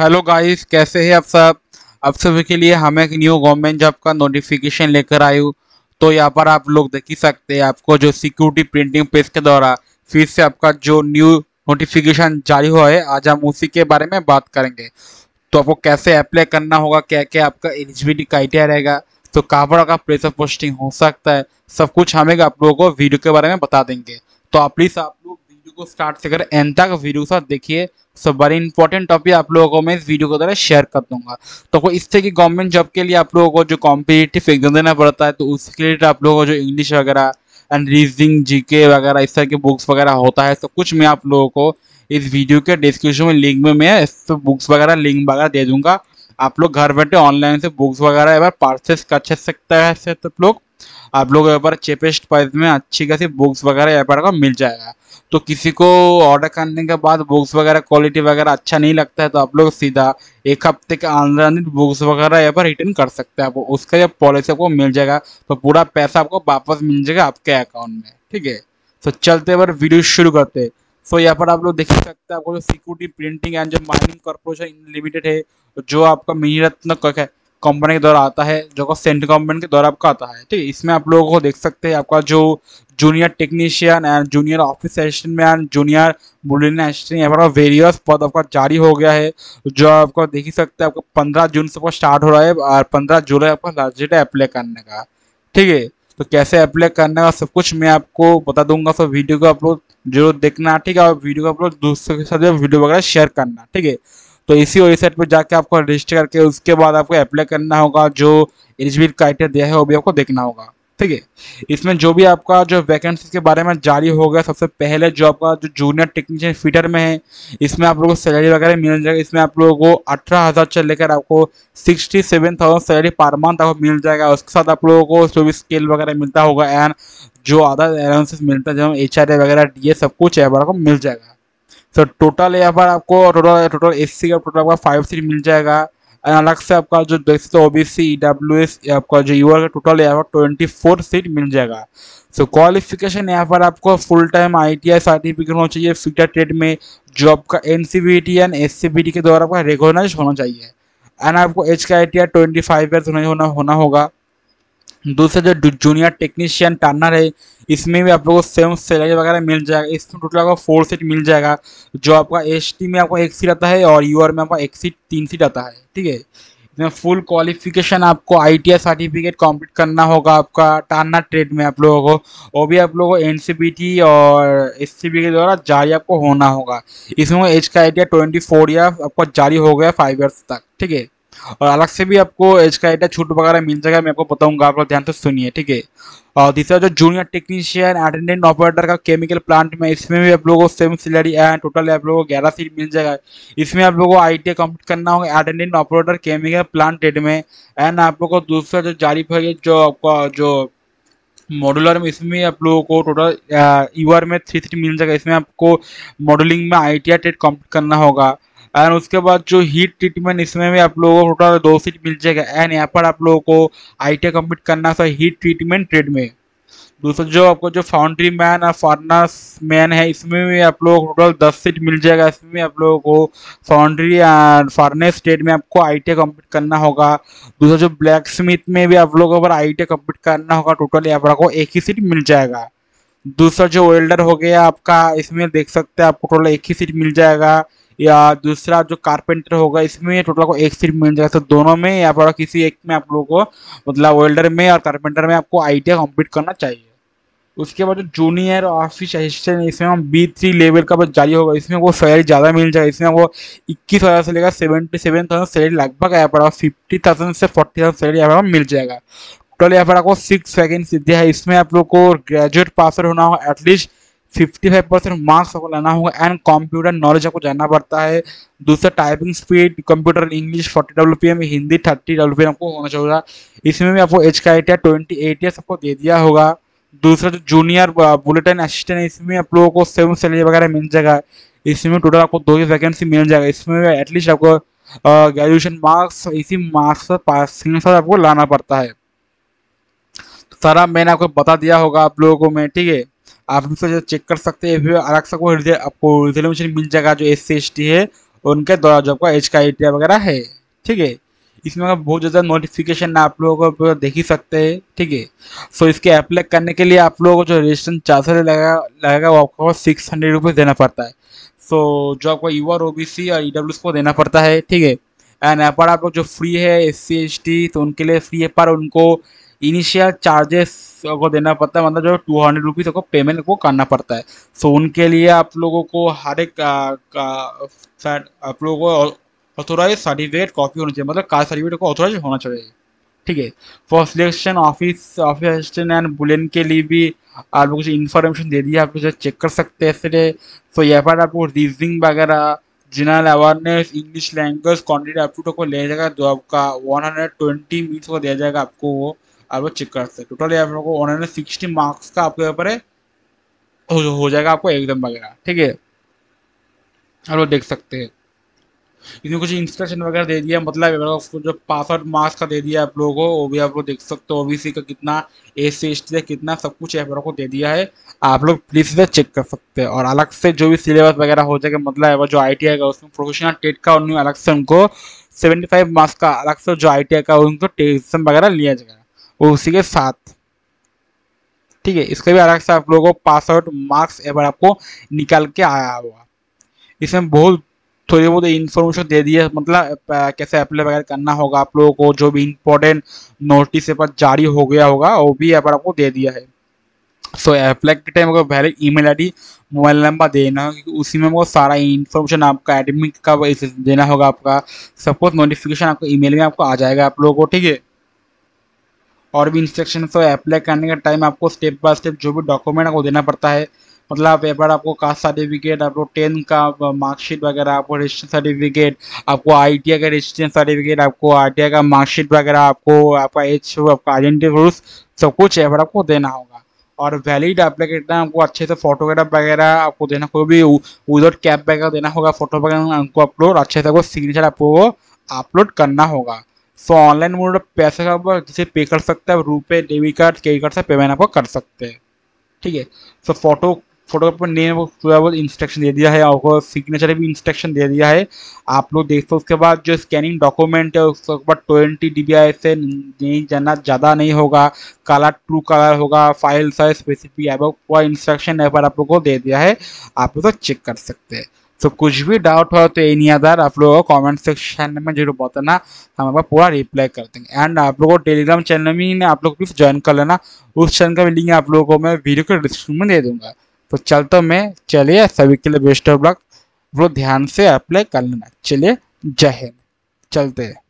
hello guys कैसे हैं आप सब आप सभी के लिए हम एक न्यू गवर्नमेंट जॉब का नोटिफिकेशन लेकर आई हूँ तो यहाँ पर आप लोग देख ही सकते हैं आपको जो सिक्योरिटी प्रिंटिंग पेज के द्वारा फिर से आपका जो न्यू नोटिफिकेशन जारी हुआ है आज हम उसी के बारे में बात करेंगे तो आपको कैसे अप्लाई करना होगा क्या क्या आपका एलिजिबिलिटी क्राइटेरिया रहेगा तो कहाँ पर आपका प्लेस ऑफ पोस्टिंग हो सकता है सब कुछ हमें आप लोगों को वीडियो के बारे में बता देंगे तो आप प्लीज़ आप लोग को स्टार्ट से कर एन तक वीडियो के साथ देखिए सो बड़ी इंपॉर्टेंट टॉपिक आप लोगों को मैं इस वीडियो के द्वारा शेयर कर दूंगा तो इससे कि गवर्नमेंट जॉब के लिए आप लोगों को जो कॉम्पिटेटिव एग्जाम देना पड़ता है तो उसके लिए तो आप लोगों को जो इंग्लिश वगैरह एंड रीजनिंग जीके वगैरह इस तरह के बुक्स वगैरह होता है सब तो कुछ मैं आप लोगों को इस वीडियो के डिस्क्रिप्शन में लिंक में मैं बुक्स वगैरह लिंक वगैरह दे दूंगा आप लोग घर बैठे ऑनलाइन से बुक्स वगैरह एक बार परचेस कर सकते हैं तो आप लोग आप लोग यहाँ पर चेपेस्ट प्राइस में अच्छी खासी बुक्स वगैरह यहाँ पर मिल जाएगा तो किसी को ऑर्डर करने के बाद बुक्स वगैरह क्वालिटी वगैरह अच्छा नहीं लगता है तो आप लोग सीधा एक हफ्ते के अंदर अंदर बुक्स वगैरह यहाँ पर रिटर्न कर सकते हैं आपको उसका जब पॉलिसी आपको मिल जाएगा तो पूरा पैसा आपको वापस मिल जाएगा आपके अकाउंट में ठीक है तो चलते पर वीडियो शुरू करते हैं तो so, यहाँ पर आप लोग देख सकते हैं आपको सिक्योरिटी प्रिंटिंग एंड जो माइनिंग कॉर्पोरेशन लिमिटेड है जो आपका मिनी रत्न है कंपनी के द्वारा आता है जो का सेंट्रल गवर्नमेंट के द्वारा आपका आता है ठीक है इसमें आप लोगों को देख सकते हैं आपका जो junior technician and junior office assistant में एंड जूनियर बुलिन असिस्टेंट यहाँ पर वेरियस पद आपका जारी हो गया है जो आपको देख ही सकते हैं आपका पंद्रह जून से आपका स्टार्ट हो रहा है और पंद्रह जुलाई आपका लास्ट डेट है अप्लाई करने का ठीक है तो कैसे अप्लाई करने का सब कुछ मैं आपको बता दूंगा सब वीडियो को आप लोग जरूर देखना ठीक है और वीडियो को आप लोग दूसरों के साथ वीडियो वगैरह शेयर करना ठीक है तो इसी वेबसाइट पर जाके आपको रजिस्टर करके उसके बाद आपको अप्लाई करना होगा जो एलिजिबिल क्राइटेरिया दिया है वो भी आपको देखना होगा ठीक है इसमें जो भी आपका जो वैकेंसी के बारे में जारी हो गया सबसे पहले जो आपका जो जूनियर टेक्नीशियन फीटर में है इसमें आप लोगों को सैलरी वगैरह मिल जाएगा इसमें आप लोगों को अठारह हज़ार से लेकर आपको sixty seven thousand salary per month आपको मिल जाएगा उसके साथ आप लोगों को जो भी स्केल वगैरह मिलता होगा एंड जो अदर अलाउंसेस मिलता है जो एच वगैरह डी सब कुछ है आपको मिल जाएगा सो तो टोटल यहाँ पर आपको टोटल टोटल एस का टोटल आपका फाइव सीट मिल जाएगा अलग से आपका जो देख सकते O B C W S आपका जो यूआर का टोटल यहाँ पर ट्वेंटी फोर सीट मिल जाएगा सो क्वालिफिकेशन यहाँ पर आपको full time I T I certificate होना चाहिए फ्यूचर ट्रेड में जॉब का N C B T and S C B T के द्वारा आपका रिकॉग्नाइज होना चाहिए एंड आपको एच का I T I twenty five year होना होना होगा दूसरा जो जूनियर टेक्नीशियन टर्नर है इसमें भी आप लोगों को सेम सैलरी वगैरह मिल जाएगा इसमें टोटल आपको फोर सीट मिल जाएगा जो आपका एस में आपको एक सीट आता है और यू में आपका एक सीट तीन सीट आता है ठीक है इसमें फुल क्वालिफिकेशन आपको आई सर्टिफिकेट कंप्लीट करना होगा आपका टर्नर ट्रेड में आप लोगों को वो भी आप लोगों को एन और एस के द्वारा जारी आपको होना होगा इसमें एज का आइडिया ट्वेंटी फोर ईयर आपका जारी हो गया फाइव ईयर्स तक ठीक है और अलग से भी आपको इसका एटा छूट वगैरह मिल जाएगा मैं आपको बताऊंगा आप लोग ध्यान से सुनिए ठीक है और तीसरा जो जूनियर टेक्नीशियन अटेंडेंट ऑपरेटर का केमिकल प्लांट में इसमें भी आप लोगों को सेम सैलरी है टोटल आप लोगों को ग्यारह सीट मिल जाएगा इसमें आप लोगों को आई टी कंप्लीट करना होगा attendant operator chemical plant trade में एंड आप लोग को दूसरा जो जारी फरिए जो आपका जो मॉडुलर में इसमें आप लोगों को टोटल यूआर में थ्री थ्री मिल जाएगा इसमें आपको मॉडलिंग में आई टी ट्रेड कंप्लीट करना होगा एंड उसके बाद जो हीट ट्रीटमेंट इसमें भी आप लोगों को टोटल दो सीट मिल जाएगा एंड यहाँ पर आप लोगों को आई टी कम्प्लीट करना था हीट ट्रीटमेंट ट्रेड में दूसरा जो आपको जो फाउंड्री मैन और फार्नर्स मैन है इसमें भी आप लोगों को टोटल दस सीट मिल जाएगा इसमें आप लोगों को फाउंड्री एंड फार्नेस ट्रेड में आपको आई टी कम्प्लीट करना होगा दूसरा जो ब्लैक स्मिथ में भी आप लोगों को आई टी कम्प्लीट करना होगा टोटल यहाँ पर आपको एक ही सीट मिल जाएगा दूसरा जो वेल्डर हो गया आपका इसमें देख सकते हैं आपको टोटल एक ही सीट मिल जाएगा या दूसरा जो कारपेंटर होगा इसमें टोटल को एक सीट मिल जाएगा तो दोनों में या फिर किसी एक में आप लोगों को मतलब वेल्डर में और कारपेंटर में आपको आई कंप्लीट करना चाहिए उसके बाद जो जूनियर ऑफिस असिस्टेंट इसमें हम बी थ्री लेवल का बस जारी होगा इसमें वो सैलरी ज़्यादा मिल जाएगा इसमें वो इक्कीस हज़ार से लेकर सेवेंटी सेवन थाउजेंड सैलरी लगभग यहाँ पर फिफ्टी थाउजेंड से फोर्टी थाउजेंड सैलरी यहाँ पर मिल जाएगा टोटल यहाँ पर आपको सिक्स वैकेंसी दिया है इसमें आप लोग को ग्रेजुएट पास होना होगा at least fifty five percent marks आपको लाना होगा एंड कंप्यूटर नॉलेज आपको जानना पड़ता है दूसरा typing speed computer English forty W P M Hindi thirty W P M आपको होना चाहिए इसमें भी आपको age criteria twenty eight years आपको दे दिया होगा दूसरा जो जूनियर बुलेटिन असिस्टेंट है इसमें आप लोगों को सेवन सैलरी वगैरह मिल जाएगा इसमें टोटल आपको दो ही वैकेंसी मिल जाएगा इसमें एटलीस्ट आपको ग्रेजुएशन मार्क्स इसी मार्क्स पासिंग आपको लाना पड़ता है सारा मैंने आपको बता दिया होगा आप लोगों को मैं ठीक है आप इनसे जो चेक कर सकते हैं आरक्षक को आपको रिजर्वेशन मिल जाएगा जो एस सी है उनके द्वारा जो आपका एच का ए वगैरह है ठीक है इसमें बहुत ज़्यादा नोटिफिकेशन आप लोगों को देख ही सकते हैं ठीक है सो इसके अप्लाई करने के लिए आप लोगों को जो रजिस्ट्रेशन चार्ज लगेगा लगेगा वो आपको सिक्स हंड्रेड रुपीज़ देना पड़ता है सो so, जो आपको U R O B C और ई e डब्ल्यू को देना पड़ता है ठीक है एंड यहाँ पर आप लोग जो फ्री है एस सी तो उनके लिए फ्री है पर उनको इनिशियल चार्जेस को देना पड़ता है मतलब जो टू हंड्रेड रुपीज़ को पेमेंट को करना पड़ता है सो उनके लिए आप लोगों को हर एक आप लोगों को ऑथोराइज सर्टिफिकेट कॉपी होना चाहिए मतलब कास्ट सर्टिफिकेट को ऑथोराइज होना चाहिए ठीक है for selection office office assistant and bullion के लिए भी आप कुछ इन्फॉर्मेशन दे दिया आप लोग चेक कर सकते हैं इसलिए सो यहाँ पर आपको रीजनिंग वगैरह general awareness English language quantity आपको ले जाएगा जो आपका वन हंड्रेड ट्वेंटी मिनट्स को दिया जाएगा आपको वो आपको चेक कर सकते टोटल आप लोगों को वन हंड्रेड सिक्सटी मार्क्स का आपके ऊपर हो, हो जाएगा आपको एकदम वगैरह ठीक है आप लोग देख सकते हैं इसमें कुछ इंस्ट्रक्शन वगैरह दे दिया मतलब उसको जो पासवर्ड मार्क्स का दे दिया आप लोगों को वो भी आप लोग देख सकते हो ओबीसी का कितना ए सी एस टी का कितना सब कुछ आप लोगों को दे दिया है आप लोग प्लीज चेक कर सकते हैं और अलग से जो भी सिलेबस वगैरह हो जाएगा मतलब जो आई टी आई का उसमें प्रोफेशनल टेट का उनको सेवेंटी फाइव मार्क्स का अलग से जो आई टी आई का उनको टेस्ट वगैरह लिया जाएगा वो उसी के साथ ठीक है इसका भी अलग से आप लोगों को पास आउट मार्क्स एवर आपको निकाल के आया होगा इसमें बहुत थोड़ी बहुत इन्फॉर्मेशन दे दिए मतलब कैसे अप्लाई वगैरह करना होगा आप लोगों को जो भी इम्पोर्टेंट नोटिस पर जारी हो गया होगा वो भी यहाँ आपको दे दिया है सो अप्लाई के टाइम वैलिड पहले ईमेल आईडी मोबाइल नंबर देना क्योंकि उसी में सारा इन्फॉर्मेशन आपका एडमिट का देना होगा आपका सपोज नोटिफिकेशन आपको ईमेल में आपको आ जाएगा आप लोगों को ठीक है और भी इंस्ट्रक्शन को अप्लाई करने का टाइम आपको स्टेप बाय स्टेप जो भी डॉक्यूमेंट आपको देना पड़ता है मतलब एक बार आपको कास्ट सर्टिफिकेट आपको टेंथ का मार्कशीट वगैरह आपको रजिस्ट्रेशन सर्टिफिकेट आपको आई का रजिस्ट्रेशन सर्टिफिकेट आपको आई का मार्कशीट वगैरह आपको आपका एज आपका आइडेंटिटी प्रूफ सब कुछ एक आपको देना होगा और वैलिड एप्लीकेट आपको अच्छे से फोटोग्राफ वगैरह आपको देना कोई भी विदाउट कैप वगैरह देना होगा फोटो वगैरह आपको अपलोड अच्छे से आपको सिग्नेचर आपको अपलोड करना होगा सो ऑनलाइन मोड पैसे का आप जिसे पे कर सकते हैं रुपए डेबिट कार्ड क्रेडिट कार्ड से पेमेंट आपको कर सकते हैं ठीक है सो फोटो फोटो पर नेम पूरा वो इंस्ट्रक्शन दे दिया है आपको सिग्नेचर भी इंस्ट्रक्शन दे दिया है आप लोग देख सो उसके बाद जो स्कैनिंग डॉक्यूमेंट है उसके बाद ट्वेंटी डी से नहीं जाना ज़्यादा नहीं होगा काला ट्रू कलर होगा फाइल साइज स्पेसिफिक है पूरा इंस्ट्रक्शन यहाँ पर आप लोग को दे दिया है आप लोग चेक तो कर सकते हैं तो कुछ भी डाउट हो तो एनी अदर आप लोगों को कमेंट सेक्शन में जरूर बताना हम आपका पूरा रिप्लाई कर देंगे एंड आप लोगों को टेलीग्राम चैनल में आप लोग प्लीज ज्वाइन कर लेना उस चैनल का लिंक आप लोगों को मैं वीडियो के डिस्क्रिप्शन में दे दूंगा तो चलता मैं चलिए सभी के लिए बेस्ट ऑफ लक ध्यान से अप्लाई कर लेना चलिए जय हिंद चलते हैं